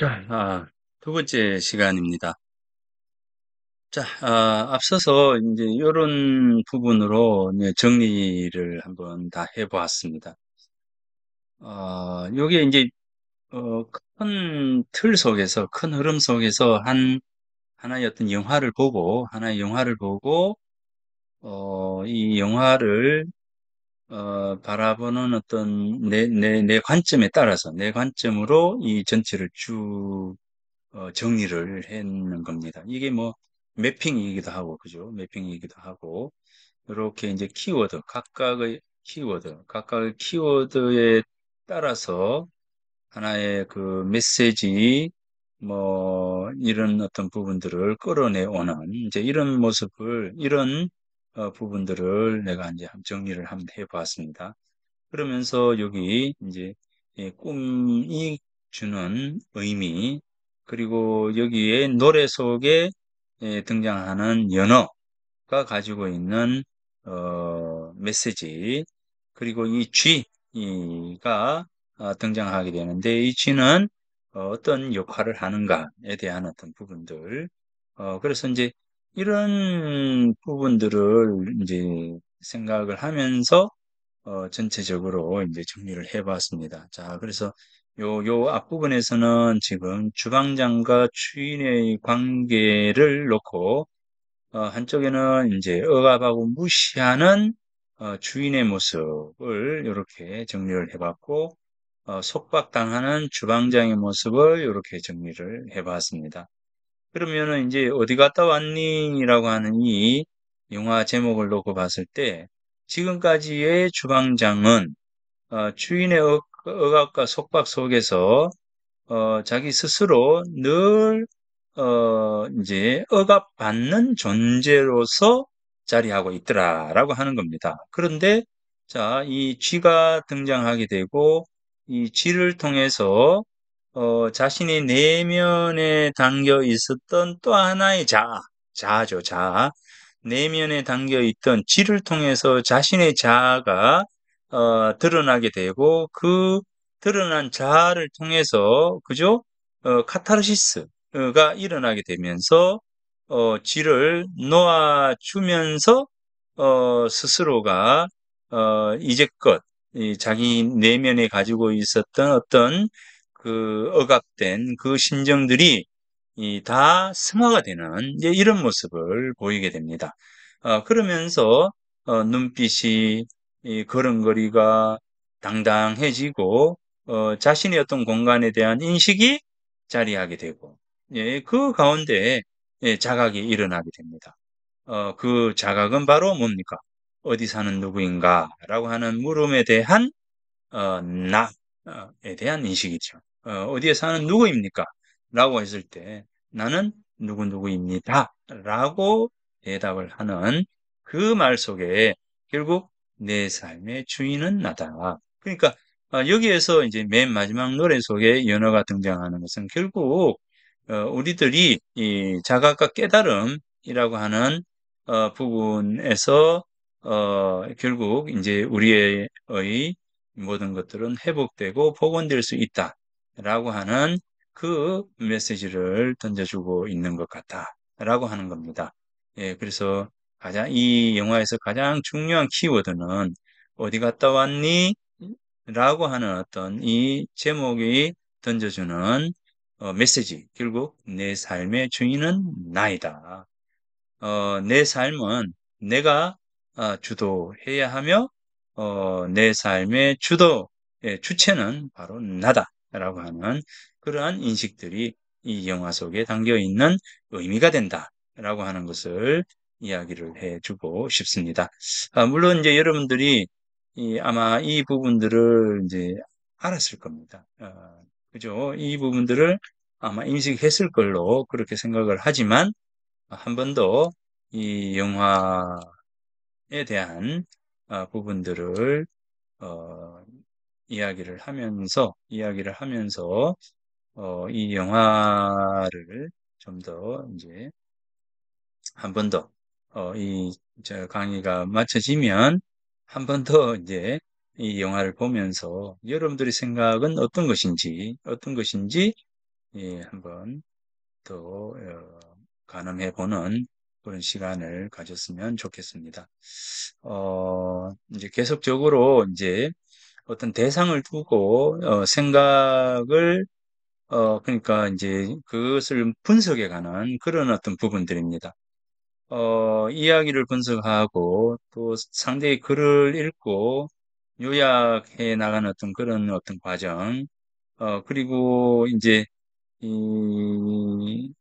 아, 두 번째 시간입니다. 자, 아, 앞서서 이제 이런 부분으로 이제 정리를 한번 다 해보았습니다. 어, 요게 이제, 어, 큰 틀 속에서, 큰 흐름 속에서 한, 하나의 어떤 영화를 보고, 하나의 영화를 보고, 어, 이 영화를 어, 바라보는 어떤 내, 내, 내 관점에 따라서, 내 관점으로 이 전체를 쭉, 어, 정리를 했는 겁니다. 이게 뭐, 맵핑이기도 하고, 그죠? 맵핑이기도 하고, 이렇게 이제 키워드, 각각의 키워드, 각각의 키워드에 따라서 하나의 그 메시지, 뭐, 이런 어떤 부분들을 끌어내오는, 이제 이런 모습을, 이런 어, 부분들을 내가 이제 정리를 한번 해보았습니다 그러면서 여기 이제 예, 꿈이 주는 의미 그리고 여기에 노래 속에 예, 등장하는 연어가 가지고 있는 어, 메시지 그리고 이 쥐가 어, 등장하게 되는데 이 쥐는 어떤 역할을 하는가에 대한 어떤 부분들 어, 그래서 이제 이런 부분들을 이제 생각을 하면서 어, 전체적으로 이제 정리를 해봤습니다. 자, 그래서 요, 요 앞부분에서는 지금 주방장과 주인의 관계를 놓고, 어, 한쪽에는 이제 억압하고 무시하는 어, 주인의 모습을 이렇게 정리를 해봤고, 어, 속박당하는 주방장의 모습을 이렇게 정리를 해봤습니다. 그러면은 이제 어디 갔다 왔니라고 하는 이 영화 제목을 놓고 봤을 때 지금까지의 주방장은 어, 주인의 억, 압과 속박 속에서 어, 자기 스스로 늘 어, 이제 억압받는 존재로서 자리하고 있더라라고 하는 겁니다. 그런데 자, 이 쥐가 등장하게 되고 이 쥐를 통해서 어, 자신의 내면에 담겨 있었던 또 하나의 자자죠자 내면에 담겨 있던 지를 통해서 자신의 자아가 어, 드러나게 되고 그 드러난 자아를 통해서 그죠? 어, 카타르시스가 일어나게 되면서 어, 지를 놓아주면서 어, 스스로가 어, 이제껏 자기 내면에 가지고 있었던 어떤 그 억압된 그 심정들이 다 승화가 되는 이런 모습을 보이게 됩니다. 어, 그러면서 어, 눈빛이 걸음걸이가 당당해지고 어, 자신의 어떤 공간에 대한 인식이 자리하게 되고 예, 그 가운데 예, 자각이 일어나게 됩니다. 그 자각은 바로 뭡니까? 어디 사는 누구인가? 라고 하는 물음에 대한 나에 대한 인식이죠. 어, 어디에 사는 누구입니까? 라고 했을 때 나는 누구누구입니다. 라고 대답을 하는 그 말 속에 결국 내 삶의 주인은 나다. 그러니까 아, 여기에서 이제 맨 마지막 노래 속에 연어가 등장하는 것은 결국 어, 우리들이 자각과 깨달음이라고 하는 어, 부분에서 결국 이제 우리의 모든 것들은 회복되고 복원될 수 있다. 라고 하는 그 메시지를 던져주고 있는 것 같다 라고 하는 겁니다. 예, 그래서 가장, 이 영화에서 가장 중요한 키워드는 어디 갔다 왔니? 라고 하는 어떤 이 제목이 던져주는 어, 메시지. 결국 내 삶의 주인은 나이다. 어, 내 삶은 내가 어, 주도해야 하며 어, 내 삶의 주도 주체는 바로 나다. 라고 하는 그러한 인식들이 이 영화 속에 담겨 있는 의미가 된다 라고 하는 것을 이야기를 해주고 싶습니다. 아, 물론 이제 여러분들이 이 아마 이 부분들을 이제 알았을 겁니다. 아, 그죠? 이 부분들을 아마 인식했을 걸로 그렇게 생각을 하지만 한 번 더 이 영화에 대한 아, 부분들을 어, 이야기를 하면서 이야기를 하면서 어, 이 영화를 좀 더 이제 한 번더이 어, 강의가 마쳐지면 한 번 더 이제 이 영화를 보면서 여러분들의 생각은 어떤 것인지 어떤 것인지 예, 한번 더 어, 가늠해 보는 그런 시간을 가졌으면 좋겠습니다. 어, 이제 계속적으로 이제 어떤 대상을 두고 어, 생각을 어, 그러니까 이제 그것을 분석해 가는 그런 어떤 부분들입니다. 어, 이야기를 분석하고 또 상대의 글을 읽고 요약해 나가는 어떤 그런 어떤 과정, 어, 그리고 이제 이,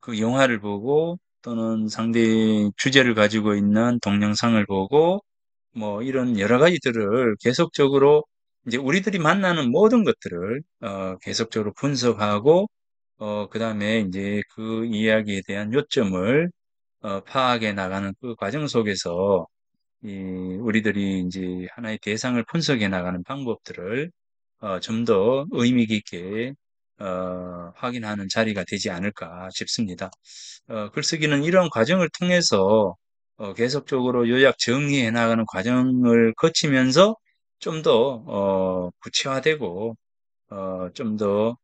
그 영화를 보고 또는 상대의 주제를 가지고 있는 동영상을 보고 뭐 이런 여러 가지들을 계속적으로 이제 우리들이 만나는 모든 것들을 어, 계속적으로 분석하고 어, 그 다음에 이제 그 이야기에 대한 요점을 어, 파악해 나가는 그 과정 속에서 이, 우리들이 이제 하나의 대상을 분석해 나가는 방법들을 어, 좀 더 의미 깊게 어, 확인하는 자리가 되지 않을까 싶습니다. 어, 글쓰기는 이런 과정을 통해서 어, 계속적으로 요약 정리해 나가는 과정을 거치면서 좀더 어, 구체화되고 어, 좀더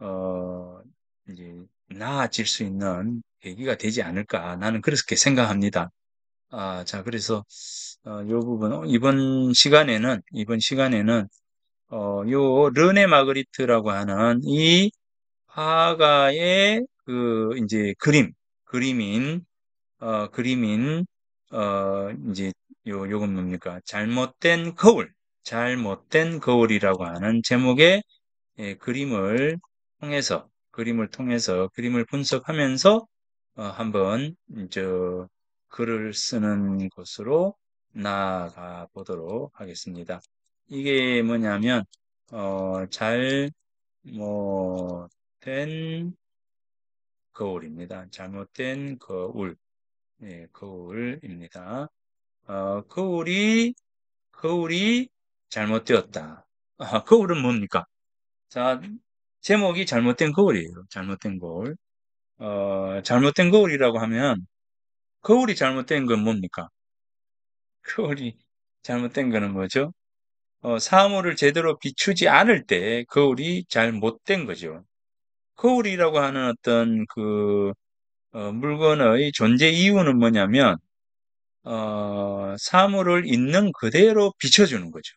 어, 이제 나아질 수 있는 계기가 되지 않을까 나는 그렇게 생각합니다. 아, 자 그래서 어, 이 부분 어, 이번 시간에는 이번 시간에는 어, 요 르네 마그리트라고 하는 이 화가의 그 이제 그림 그림인 어, 그림인 어, 이제 요, 요건 뭡니까? 잘못된 거울. 잘못된 거울이라고 하는 제목의 예, 그림을 통해서, 그림을 통해서, 그림을 분석하면서, 어, 한번, 저, 글을 쓰는 곳으로 나아가 보도록 하겠습니다. 이게 뭐냐면, 어, 잘못된 거울입니다. 잘못된 거울. 네, 거울입니다. 어, 거울이 거울이 잘못되었다. 아, 거울은 뭡니까? 자, 제목이 잘못된 거울이에요. 잘못된 거울. 어, 잘못된 거울이라고 하면 거울이 잘못된 건 뭡니까? 거울이 잘못된 거는 뭐죠? 어, 사물을 제대로 비추지 않을 때 거울이 잘못된 거죠. 거울이라고 하는 어떤 그 어, 물건의 존재 이유는 뭐냐면 어, 사물을 있는 그대로 비춰주는 거죠.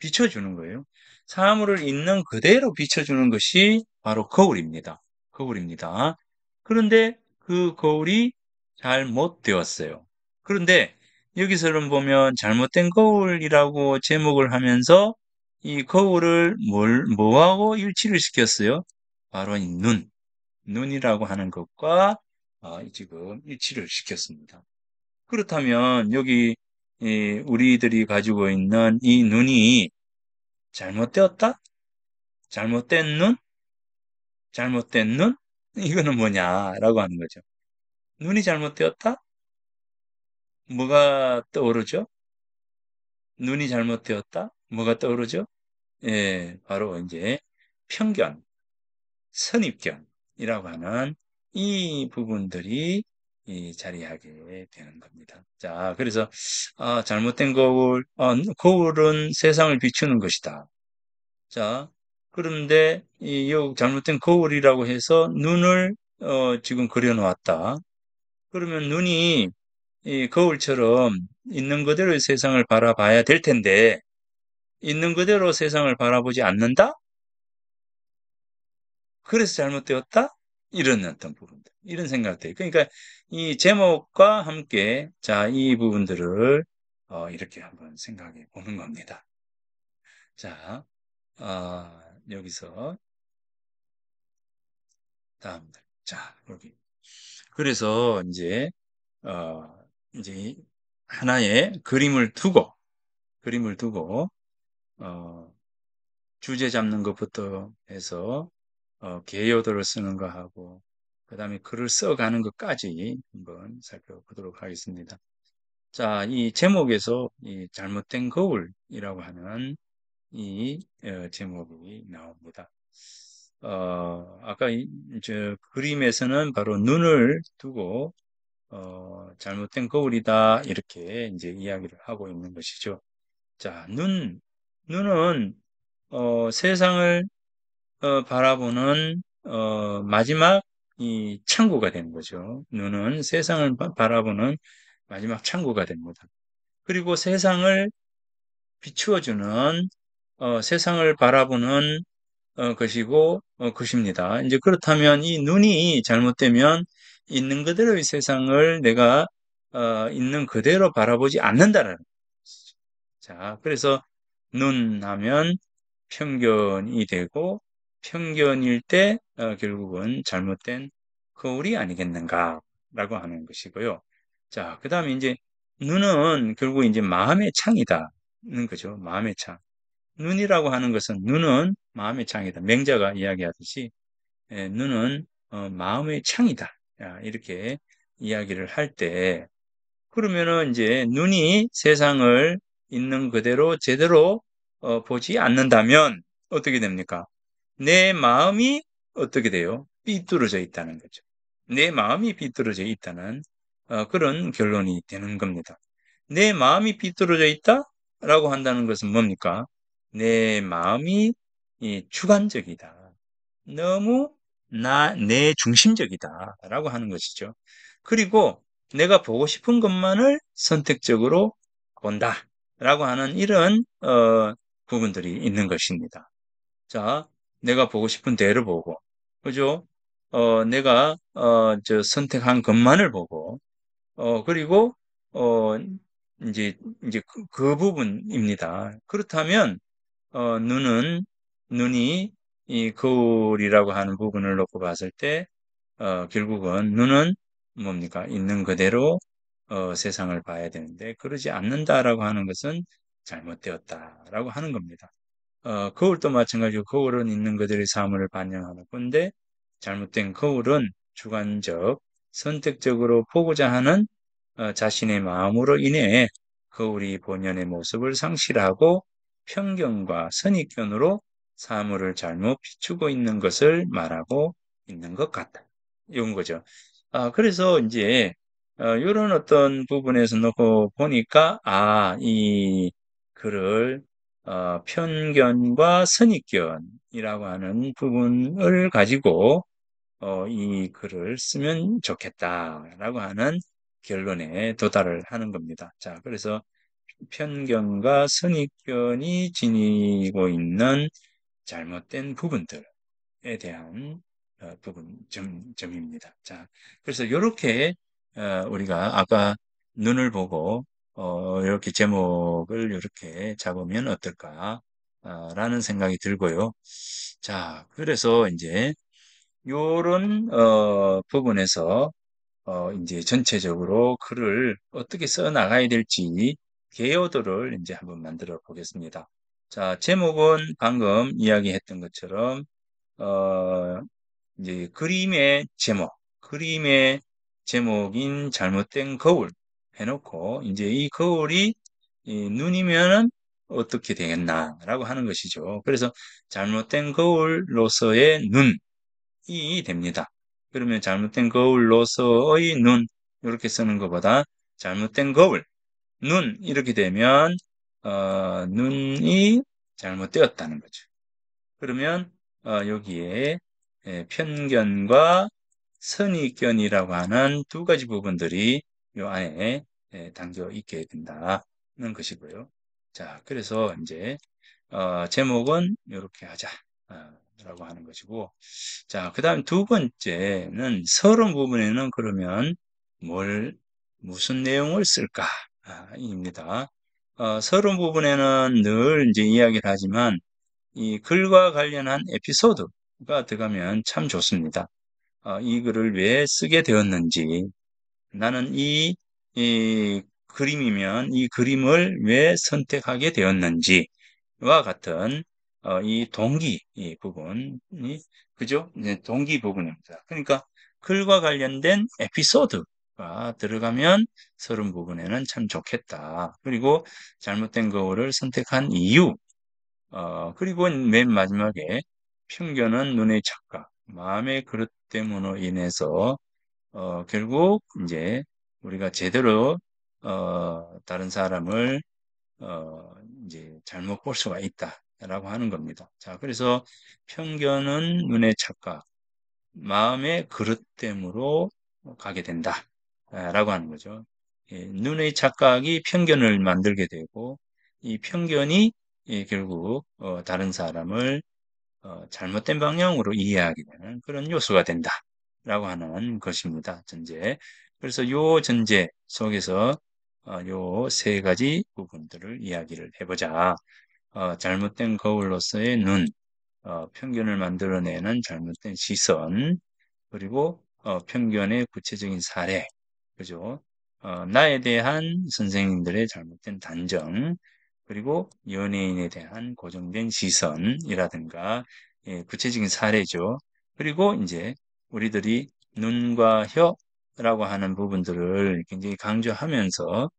비춰주는 거예요. 사물을 있는 그대로 비춰주는 것이 바로 거울입니다. 거울입니다. 그런데 그 거울이 잘못 되었어요. 그런데 여기서는 보면 잘못된 거울이라고 제목을 하면서 이 거울을 뭘, 뭐하고 일치를 시켰어요? 바로 눈, 눈이라고 하는 것과 어, 지금 일치를 시켰습니다. 그렇다면 여기 우리들이 가지고 있는 이 눈이 잘못되었다? 잘못된 눈? 잘못된 눈? 이거는 뭐냐라고 하는 거죠. 눈이 잘못되었다? 뭐가 떠오르죠? 눈이 잘못되었다? 뭐가 떠오르죠? 예, 바로 이제 편견, 선입견, 이라고 하는 이 부분들이 이 자리하게 되는 겁니다. 자, 그래서 아, 잘못된 거울, 아, 거울은 세상을 비추는 것이다. 자, 그런데 이 잘못된 거울이라고 해서 눈을 어, 지금 그려놓았다. 그러면 눈이 이 거울처럼 있는 그대로의 세상을 바라봐야 될 텐데 있는 그대로 세상을 바라보지 않는다? 그래서 잘못되었다? 이런 어떤 부분들, 이런 생각들. 그러니까 이 제목과 함께 자, 이 부분들을 어, 이렇게 한번 생각해 보는 겁니다. 자, 어, 여기서 다음 자, 여기. 그래서 이제 어, 이제 하나의 그림을 두고 그림을 두고 어, 주제 잡는 것부터 해서 어, 개요도를 쓰는 거하고 그 다음에 글을 써가는 것까지 한번 살펴보도록 하겠습니다. 자, 이 제목에서 이 잘못된 거울이라고 하는 이 어, 제목이 나옵니다. 어, 아까 이, 저 그림에서는 바로 눈을 두고 어, 잘못된 거울이다 이렇게 이제 이야기를 하고 있는 것이죠. 자, 눈 눈은 어, 세상을 어, 바라보는 어, 마지막 이 창고가 되는 거죠. 눈은 세상을 바라보는 마지막 창고가 됩거다 그리고 세상을 비추어주는 어, 세상을 바라보는 어, 것이고 어, 것입니다. 이제 그렇다면 이 눈이 잘못되면 있는 그대로의 세상을 내가 어, 있는 그대로 바라보지 않는다는 것이죠. 자, 그래서 눈 하면 편견이 되고 편견일 때 어, 결국은 잘못된 거울이 그 아니겠는가라고 하는 것이고요. 자, 그 다음에 이제 눈은 결국 이제 마음의 창이다는 거죠. 마음의 창. 눈이라고 하는 것은 눈은 마음의 창이다. 맹자가 이야기하듯이 예, 눈은 어, 마음의 창이다. 야, 이렇게 이야기를 할 때 그러면은 이제 눈이 세상을 있는 그대로 제대로 어, 보지 않는다면 어떻게 됩니까? 내 마음이 어떻게 돼요? 삐뚤어져 있다는 거죠. 내 마음이 삐뚤어져 있다는 어, 그런 결론이 되는 겁니다. 내 마음이 삐뚤어져 있다? 라고 한다는 것은 뭡니까? 내 마음이 주관적이다. 너무 나, 내 중심적이다. 라고 하는 것이죠. 그리고 내가 보고 싶은 것만을 선택적으로 본다. 라고 하는 이런, 어, 부분들이 있는 것입니다. 자, 내가 보고 싶은 대로 보고, 그죠? 어, 내가, 어, 저 선택한 것만을 보고, 어, 그리고, 어, 이제, 이제 그, 그 부분입니다. 그렇다면, 어, 눈은, 눈이 이 거울이라고 하는 부분을 놓고 봤을 때, 어, 결국은 눈은 뭡니까? 있는 그대로 어, 세상을 봐야 되는데, 그러지 않는다라고 하는 것은 잘못되었다라고 하는 겁니다. 어, 거울도 마찬가지고 거울은 있는 그들의 사물을 반영하는 건데 잘못된 거울은 주관적, 선택적으로 보고자 하는 어, 자신의 마음으로 인해 거울이 본연의 모습을 상실하고 편견과 선입견으로 사물을 잘못 비추고 있는 것을 말하고 있는 것 같다. 이런 거죠. 아, 그래서 이제 어, 이런 어떤 부분에서 놓고 보니까 아, 이 글을 어, 편견과 선입견이라고 하는 부분을 가지고 어, 이 글을 쓰면 좋겠다라고 하는 결론에 도달을 하는 겁니다. 자, 그래서 편견과 선입견이 지니고 있는 잘못된 부분들에 대한 어, 부분 점, 점입니다. 자, 그래서 이렇게 어, 우리가 아까 눈을 보고 어, 이렇게 제목을 이렇게 잡으면 어떨까라는 아, 생각이 들고요. 자, 그래서 이제 요런 어, 부분에서 어, 이제 전체적으로 글을 어떻게 써 나가야 될지 개요도를 이제 한번 만들어 보겠습니다. 자, 제목은 방금 이야기했던 것처럼 어, 이제 그림의 제목, 그림의 제목인 잘못된 거울, 해놓고 이제 이 거울이 이 눈이면은 어떻게 되겠나라고 하는 것이죠. 그래서 잘못된 거울로서의 눈이 됩니다. 그러면 잘못된 거울로서의 눈 이렇게 쓰는 것보다 잘못된 거울 눈 이렇게 되면 어, 눈이 잘못되었다는 거죠. 그러면 어, 여기에 예, 편견과 선입견이라고 하는 두 가지 부분들이 요 안에 예, 담겨 있게 된다는 것이고요. 자, 그래서 이제 어, 제목은 이렇게 하자라고 어, 하는 것이고, 자, 그다음 두 번째는 서론 부분에는 그러면 뭘 무슨 내용을 쓸까입니다. 아, 어, 서론 부분에는 늘 이제 이야기를 하지만 이 글과 관련한 에피소드가 들어가면 참 좋습니다. 어, 이 글을 왜 쓰게 되었는지, 나는 이이 그림이면 이 그림을 왜 선택하게 되었는지와 같은 어, 이 동기 이 부분이 그죠? 동기 부분입니다. 그러니까 글과 관련된 에피소드가 들어가면 서른 부분에는 참 좋겠다. 그리고 잘못된 거를 선택한 이유. 어, 그리고 맨 마지막에 편견은 눈의 착각, 마음의 그릇 때문에 인해서 어, 결국 이제 우리가 제대로 어, 다른 사람을 어, 이제 잘못 볼 수가 있다라고 하는 겁니다. 자, 그래서 편견은 눈의 착각, 마음의 그릇됨으로 가게 된다라고 하는 거죠. 예, 눈의 착각이 편견을 만들게 되고 이 편견이 예, 결국 어, 다른 사람을 어, 잘못된 방향으로 이해하게 되는 그런 요소가 된다라고 하는 것입니다. 전제 그래서 요 전제 속에서 어, 요세 가지 부분들을 이야기를 해보자. 어, 잘못된 거울로서의 눈, 어, 편견을 만들어내는 잘못된 시선, 그리고 어, 편견의 구체적인 사례, 그죠? 어, 나에 대한 선생님들의 잘못된 단정, 그리고 연예인에 대한 고정된 시선이라든가 예, 구체적인 사례죠. 그리고 이제 우리들이 눈과 혀, 라고 하는 부분들을 굉장히 강조하면서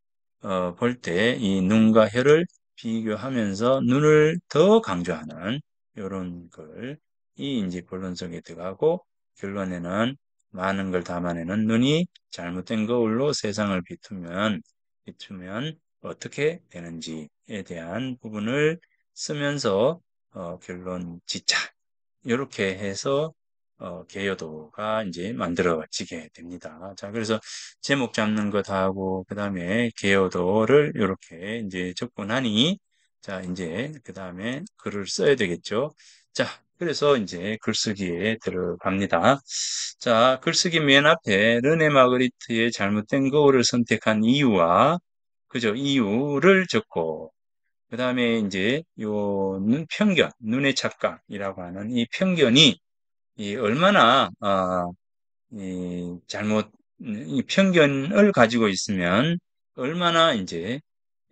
어, 볼때 이 눈과 혀를 비교하면서 눈을 더 강조하는 이런 걸이 이제 본론 속에 들어가고 결론에는 많은 걸 담아내는 눈이 잘못된 거울로 세상을 비추면 비추면 어떻게 되는지에 대한 부분을 쓰면서 어, 결론 지자 이렇게 해서 어, 개여도가 이제 만들어지게 됩니다. 자, 그래서 제목 잡는 것 하고, 그 다음에 개여도를 이렇게 이제 접근하니, 자, 이제 그 다음에 글을 써야 되겠죠. 자, 그래서 이제 글쓰기에 들어갑니다. 자, 글쓰기 맨 앞에 르네 마그리트의 잘못된 거울을 선택한 이유와, 그죠, 이유를 적고, 그 다음에 이제 요 편견, 눈의 착각이라고 하는 이 편견이 이 얼마나 어, 이 잘못 이 편견을 가지고 있으면 얼마나 이제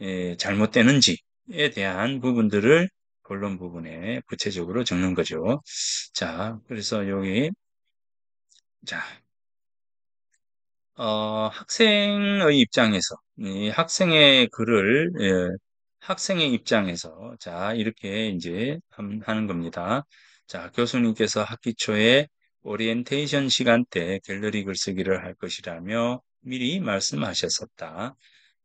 예, 잘못되는지에 대한 부분들을 본론 부분에 구체적으로 적는 거죠. 자, 그래서 여기 자 어, 학생의 입장에서 이 학생의 글을 예, 학생의 입장에서 자 이렇게 이제 하는 겁니다. 자, 교수님께서 학기 초에 오리엔테이션 시간 때 갤러리 글쓰기를 할 것이라며 미리 말씀하셨었다.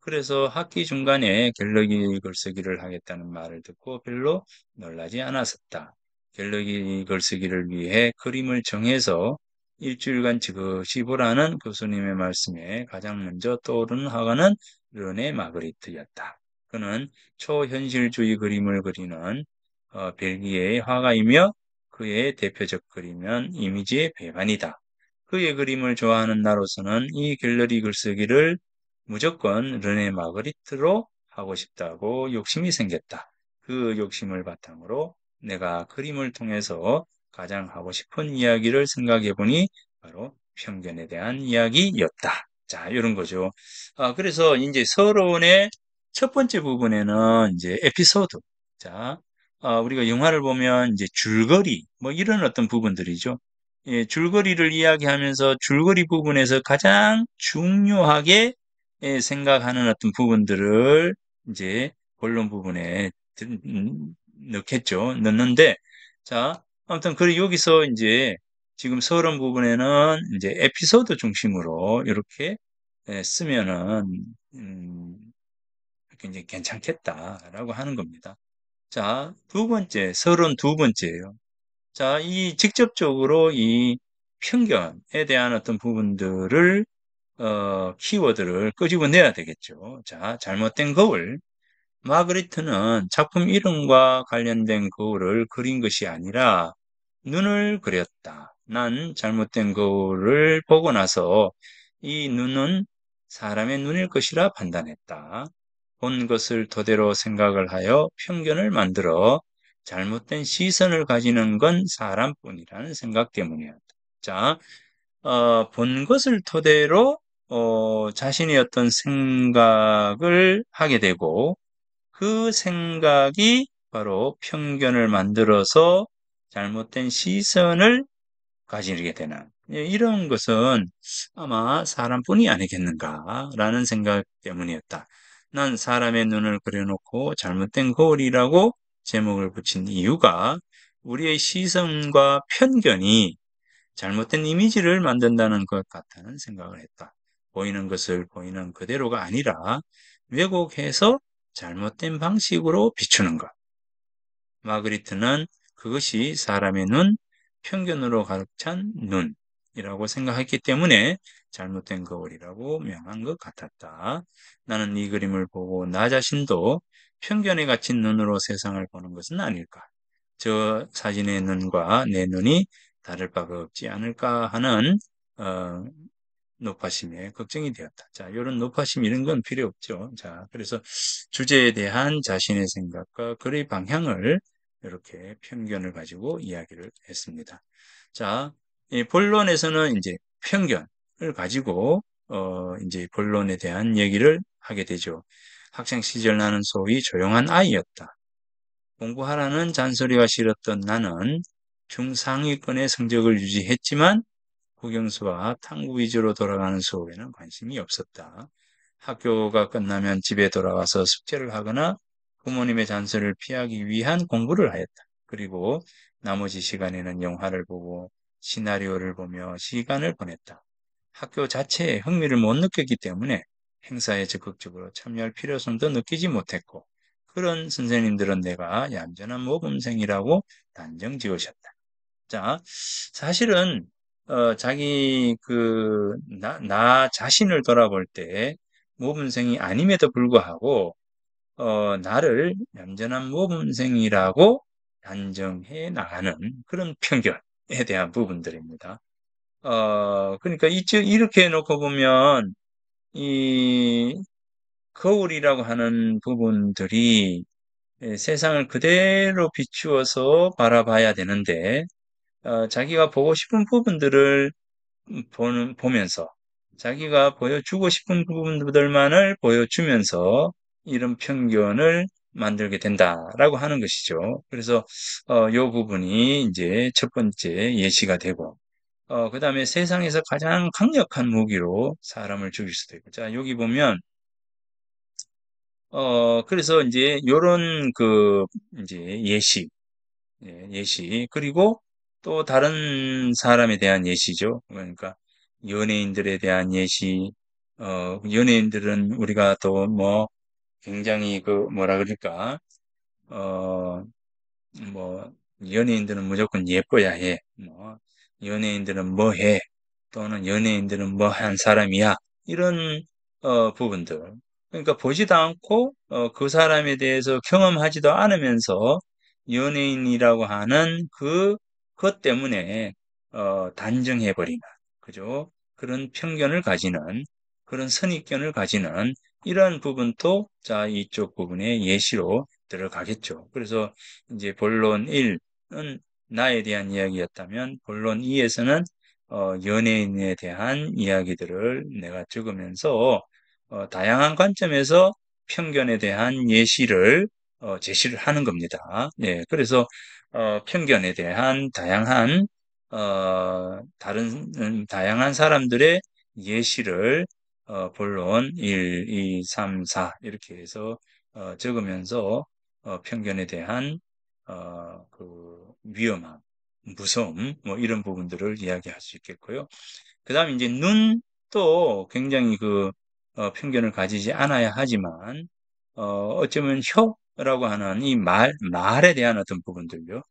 그래서 학기 중간에 갤러리 글쓰기를 하겠다는 말을 듣고 별로 놀라지 않았었다. 갤러리 글쓰기를 위해 그림을 정해서 일주일간 지그시 보라는 교수님의 말씀에 가장 먼저 떠오른 화가는 르네 마그리트였다. 그는 초현실주의 그림을 그리는 어, 벨기에의 화가이며 그의 대표적 그림은 이미지의 배반이다. 그의 그림을 좋아하는 나로서는 이 갤러리 글쓰기를 무조건 르네 마그리트로 하고 싶다고 욕심이 생겼다. 그 욕심을 바탕으로 내가 그림을 통해서 가장 하고 싶은 이야기를 생각해 보니 바로 편견에 대한 이야기였다. 자, 이런 거죠. 아, 그래서 이제 서론의 첫 번째 부분에는 이제 에피소드. 자, 어, 우리가 영화를 보면 이제 줄거리 뭐 이런 어떤 부분들이죠. 예, 줄거리를 이야기하면서 줄거리 부분에서 가장 중요하게 예, 생각하는 어떤 부분들을 이제 본론 부분에 음, 넣겠죠. 넣는데 자 아무튼 그리 여기서 이제 지금 서론 부분에는 이제 에피소드 중심으로 이렇게 예, 쓰면은 음, 굉장히 괜찮겠다라고 하는 겁니다. 자, 두 번째, 서른 두번째예요 자, 이 직접적으로 이 편견에 대한 어떤 부분들을 어, 키워드를 끄집어내야 되겠죠. 자, 잘못된 거울. 마그리트는 작품 이름과 관련된 거울을 그린 것이 아니라 눈을 그렸다. 난 잘못된 거울을 보고 나서 이 눈은 사람의 눈일 것이라 판단했다. 본 것을 토대로 생각을 하여 편견을 만들어 잘못된 시선을 가지는 건 사람뿐이라는 생각 때문이었다. 자, 어, 본 것을 토대로 어, 자신의 어떤 생각을 하게 되고 그 생각이 바로 편견을 만들어서 잘못된 시선을 가지게 되는 예, 이런 것은 아마 사람뿐이 아니겠는가라는 생각 때문이었다. 난 사람의 눈을 그려놓고 잘못된 거울이라고 제목을 붙인 이유가 우리의 시선과 편견이 잘못된 이미지를 만든다는 것 같다는 생각을 했다. 보이는 것을 보이는 그대로가 아니라 왜곡해서 잘못된 방식으로 비추는 것. 마그리트는 그것이 사람의 눈, 편견으로 가득 찬 눈, 이라고 생각했기 때문에 잘못된 거울이라고 명한 것 같았다. 나는 이 그림을 보고 나 자신도 편견에 갇힌 눈으로 세상을 보는 것은 아닐까. 저 사진의 눈과 내 눈이 다를 바가 없지 않을까 하는 어, 노파심에 걱정이 되었다. 자, 이런 노파심 이런 건 필요 없죠. 자, 그래서 주제에 대한 자신의 생각과 글의 방향을 이렇게 편견을 가지고 이야기를 했습니다. 자, 예, 본론에서는 이제 편견을 가지고 어 이제 본론에 대한 얘기를 하게 되죠. 학생 시절 나는 소위 조용한 아이였다. 공부하라는 잔소리가 싫었던 나는 중상위권의 성적을 유지했지만 국영수와 탐구 위주로 돌아가는 수업에는 관심이 없었다. 학교가 끝나면 집에 돌아와서 숙제를 하거나 부모님의 잔소리를 피하기 위한 공부를 하였다. 그리고 나머지 시간에는 영화를 보고 시나리오를 보며 시간을 보냈다. 학교 자체에 흥미를 못 느꼈기 때문에 행사에 적극적으로 참여할 필요성도 느끼지 못했고 그런 선생님들은 내가 얌전한 모범생이라고 단정 지으셨다. 자, 사실은 어, 자기 그나 나 자신을 돌아볼 때 모범생이 아님에도 불구하고 어, 나를 얌전한 모범생이라고 단정해 나가는 그런 편견, 부분에 대한 부분들입니다. 어, 그러니까 이렇게 놓고 보면 이 거울이라고 하는 부분들이 예, 세상을 그대로 비추어서 바라봐야 되는데 어, 자기가 보고 싶은 부분들을 보는, 보면서 자기가 보여주고 싶은 부분들만을 보여주면서 이런 편견을 만들게 된다라고 하는 것이죠. 그래서 어, 요 부분이 이제 첫 번째 예시가 되고 어, 그 다음에 세상에서 가장 강력한 무기로 사람을 죽일 수도 있고 자 여기 보면 어, 그래서 이제 요런 그 이제 예시 예, 예시 그리고 또 다른 사람에 대한 예시죠. 그러니까 연예인들에 대한 예시 어, 연예인들은 우리가 또뭐 굉장히 그 뭐라 그럴까 어 뭐 연예인들은 무조건 예뻐야 해. 뭐 연예인들은 뭐 해. 또는 연예인들은 뭐 한 사람이야. 이런 어 부분들. 그러니까 보지도 않고 어, 그 사람에 대해서 경험하지도 않으면서 연예인이라고 하는 그것 때문에 어, 단정해버리는 그죠? 그런 편견을 가지는 그런 선입견을 가지는 이런 부분도 자 이쪽 부분에 예시로 들어가겠죠. 그래서 이제 본론 1은 나에 대한 이야기였다면 본론 2에서는 어, 연예인에 대한 이야기들을 내가 적으면서 어, 다양한 관점에서 편견에 대한 예시를 어, 제시를 하는 겁니다. 네, 그래서 어, 편견에 대한 다양한 어, 다른 음, 다양한 사람들의 예시를 어, 본론 1, 2, 3, 4 이렇게 해서 어, 적으면서 어, 편견에 대한 어, 그 위험함, 무서움 뭐 이런 부분들을 이야기할 수 있겠고요. 그 다음 에 이제 눈도 굉장히 그 어, 편견을 가지지 않아야 하지만 어, 어쩌면 혀라고 하는 이 말, 말에 대한 어떤 부분들요.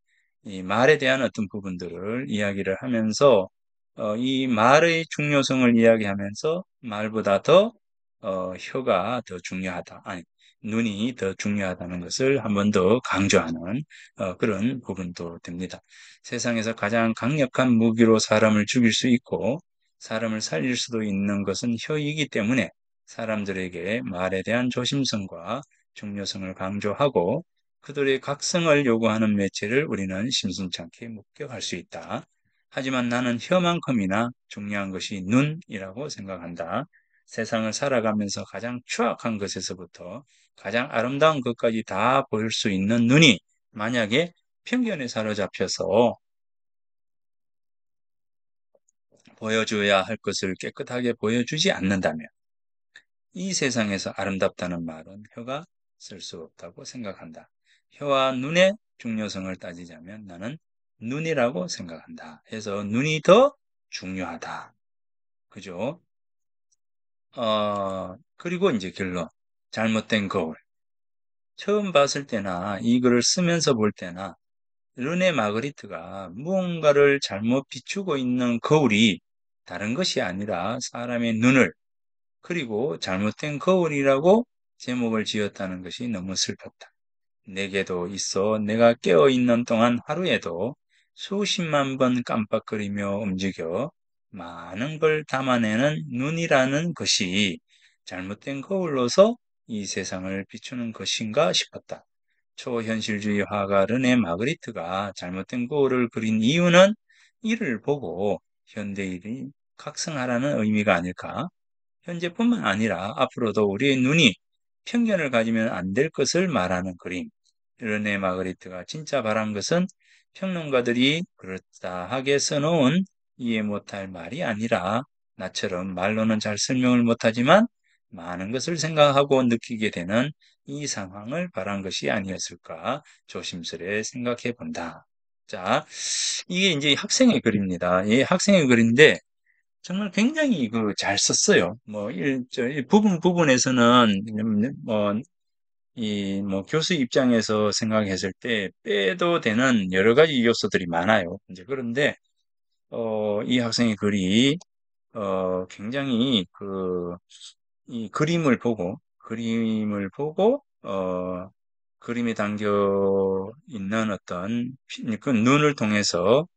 이 말에 대한 어떤 부분들을 이야기를 하면서 어, 이 말의 중요성을 이야기하면서 말보다 더 어, 혀가 더 중요하다. 아니, 눈이 더 중요하다는 것을 한 번 더 강조하는 어, 그런 부분도 됩니다. 세상에서 가장 강력한 무기로 사람을 죽일 수 있고 사람을 살릴 수도 있는 것은 혀이기 때문에 사람들에게 말에 대한 조심성과 중요성을 강조하고 그들의 각성을 요구하는 매체를 우리는 심심찮게 목격할 수 있다. 하지만 나는 혀만큼이나 중요한 것이 눈이라고 생각한다. 세상을 살아가면서 가장 추악한 것에서부터 가장 아름다운 것까지 다 보일 수 있는 눈이 만약에 편견에 사로잡혀서 보여줘야 할 것을 깨끗하게 보여주지 않는다면 이 세상에서 아름답다는 말은 혀가 쓸 수 없다고 생각한다. 혀와 눈의 중요성을 따지자면 나는 눈이라고 생각한다. 그래서 눈이 더 중요하다. 그죠? 어, 그리고 이제 결론. 잘못된 거울. 처음 봤을 때나 이 글을 쓰면서 볼 때나 르네 마그리트가 무언가를 잘못 비추고 있는 거울이 다른 것이 아니라 사람의 눈을 그리고 잘못된 거울이라고 제목을 지었다는 것이 너무 슬펐다. 내게도 있어 내가 깨어 있는 동안 하루에도 수십만 번 깜빡거리며 움직여 많은 걸 담아내는 눈이라는 것이 잘못된 거울로서 이 세상을 비추는 것인가 싶었다. 초현실주의 화가 르네 마그리트가 잘못된 거울을 그린 이유는 이를 보고 현대인이 각성하라는 의미가 아닐까? 현재뿐만 아니라 앞으로도 우리의 눈이 편견을 가지면 안 될 것을 말하는 그림. 르네 마그리트가 진짜 바란 것은 평론가들이 그렇다하게 써놓은 이해 못할 말이 아니라 나처럼 말로는 잘 설명을 못하지만 많은 것을 생각하고 느끼게 되는 이 상황을 바란 것이 아니었을까 조심스레 생각해 본다. 자, 이게 이제 학생의 글입니다. 예, 학생의 글인데 정말 굉장히 그 잘 썼어요. 뭐 일, 저, 부분 부분에서는 음, 뭐 이뭐 교수 입장에서 생각했을 때 빼도 되는 여러 가지 요소들이 많아요. 이제 그런데 어, 이 학생의 글이 어, 굉장히 그이 그림을 보고 그림을 보고 어, 그림이 담겨 있는 어떤 그 눈을 통해서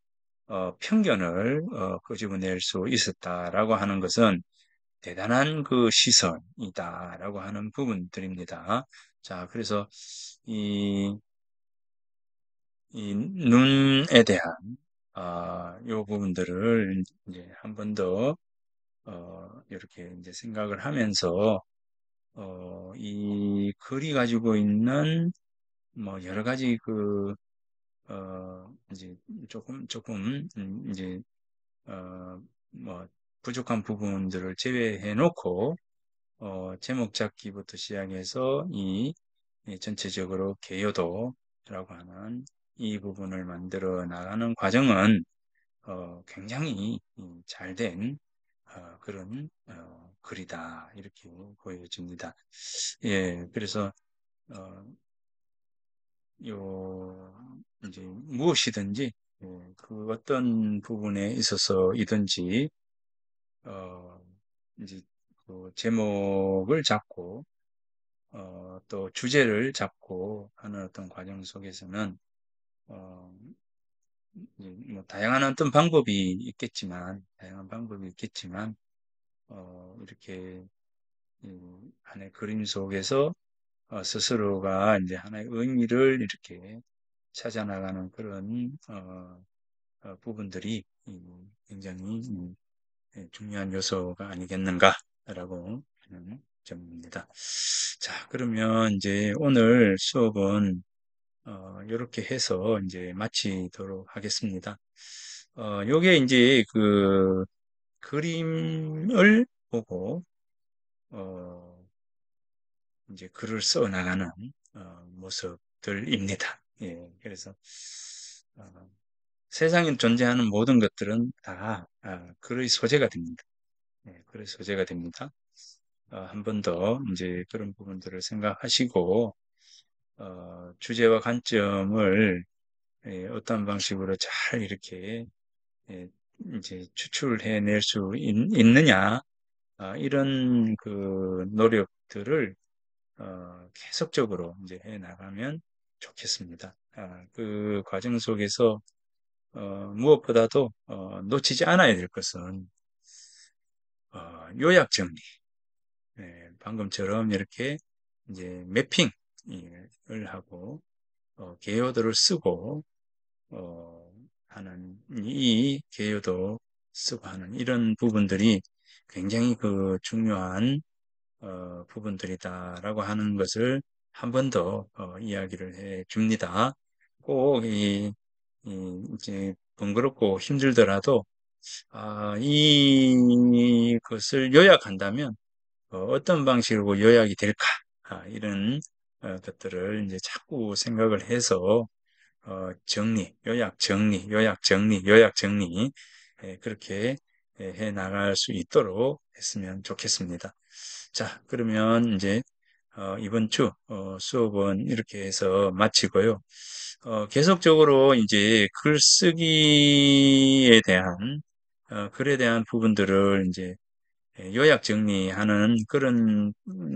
어, 편견을 어, 끄집어낼 수 있었다라고 하는 것은 대단한 그 시선이다라고 하는 부분들입니다. 자, 그래서 이, 이 눈에 대한 아, 요 부분들을 이제 한 번 더, 어, 이렇게 이제 생각을 하면서, 어, 이 글이 가지고 있는 뭐 여러 가지 그, 어, 이제 조금, 조금, 음, 이제, 어, 뭐 부족한 부분들을 제외해 놓고, 어, 제목 잡기부터 시작해서 이, 전체적으로 개요도라고 하는 이 부분을 만들어 나가는 과정은 어, 굉장히 잘된 어, 그런 어, 글이다 이렇게 보여집니다. 예, 그래서 어, 요 이제 무엇이든지 예, 그 어떤 부분에 있어서이든지 어, 이제 그 제목을 잡고 어, 또 주제를 잡고 하는 어떤 과정 속에서는 어, 뭐 다양한 어떤 방법이 있겠지만 다양한 방법이 있겠지만 어, 이렇게 하의 그림 속에서 어, 스스로가 이제 하나의 의미를 이렇게 찾아 나가는 그런 어, 어, 부분들이 굉장히 음, 예, 중요한 요소가 아니겠는가 라고 하는 점입니다. 자, 그러면 이제 오늘 수업은 어, 이렇게 해서 이제 마치도록 하겠습니다. 어, 요게 이제 그 그림을 보고 어, 이제 글을 써 나가는 어, 모습들입니다. 예, 그래서 어, 세상에 존재하는 모든 것들은 다 아, 글의 소재가 됩니다. 네, 그래서 제가 됩니다. 어, 한 번 더 이제 그런 부분들을 생각하시고 어, 주제와 관점을 예, 어떤 방식으로 잘 이렇게 예, 이제 추출해낼 수 있, 느냐 아, 이런 그 노력들을 어, 계속적으로 이제 해 나가면 좋겠습니다. 아, 그 과정 속에서 어, 무엇보다도 어, 놓치지 않아야 될 것은 어, 요약 정리. 예, 방금처럼 이렇게 이제 매핑을 하고 어, 개요도를 쓰고 어, 하는 이 개요도 쓰고 하는 이런 부분들이 굉장히 그 중요한 어, 부분들이다라고 하는 것을 한 번더 어, 이야기를 해 줍니다. 꼭이 이제 번거롭고 힘들더라도 아, 이것을 요약한다면 어, 어떤 방식으로 요약이 될까 아, 이런 어, 것들을 이제 자꾸 생각을 해서 어, 정리, 요약, 정리, 요약, 정리, 요약, 정리 예, 그렇게 예, 해 나갈 수 있도록 했으면 좋겠습니다. 자, 그러면 이제 이번 주 수업은 이렇게 해서 마치고요. 계속적으로 이제 글쓰기에 대한 어, 글에 대한 부분들을 이제 예, 요약 정리하는 그런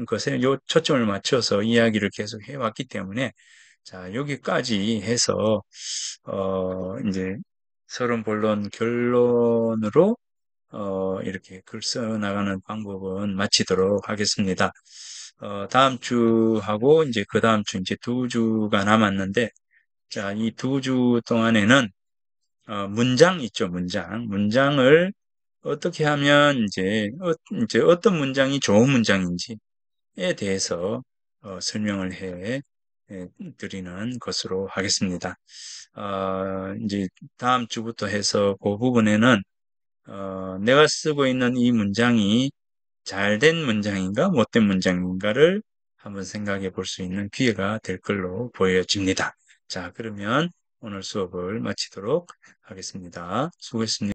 것에 요 초점을 맞춰서 이야기를 계속 해왔기 때문에 자 여기까지 해서 어 이제 서론 본론 결론으로 어 이렇게 글 써 나가는 방법은 마치도록 하겠습니다. 어 다음 주하고 이제 그 다음 주 이제 두 주가 남았는데 자이 두 주 동안에는 어, 문장 있죠, 문장. 문장을 어떻게 하면 이제, 어, 이제 어떤 문장이 좋은 문장인지에 대해서 어, 설명을 해 예, 드리는 것으로 하겠습니다. 어, 이제 다음 주부터 해서 그 부분에는 어, 내가 쓰고 있는 이 문장이 잘된 문장인가 못된 문장인가를 한번 생각해 볼 수 있는 기회가 될 걸로 보여집니다. 자, 그러면 오늘 수업을 마치도록 하겠습니다. 수고했습니다.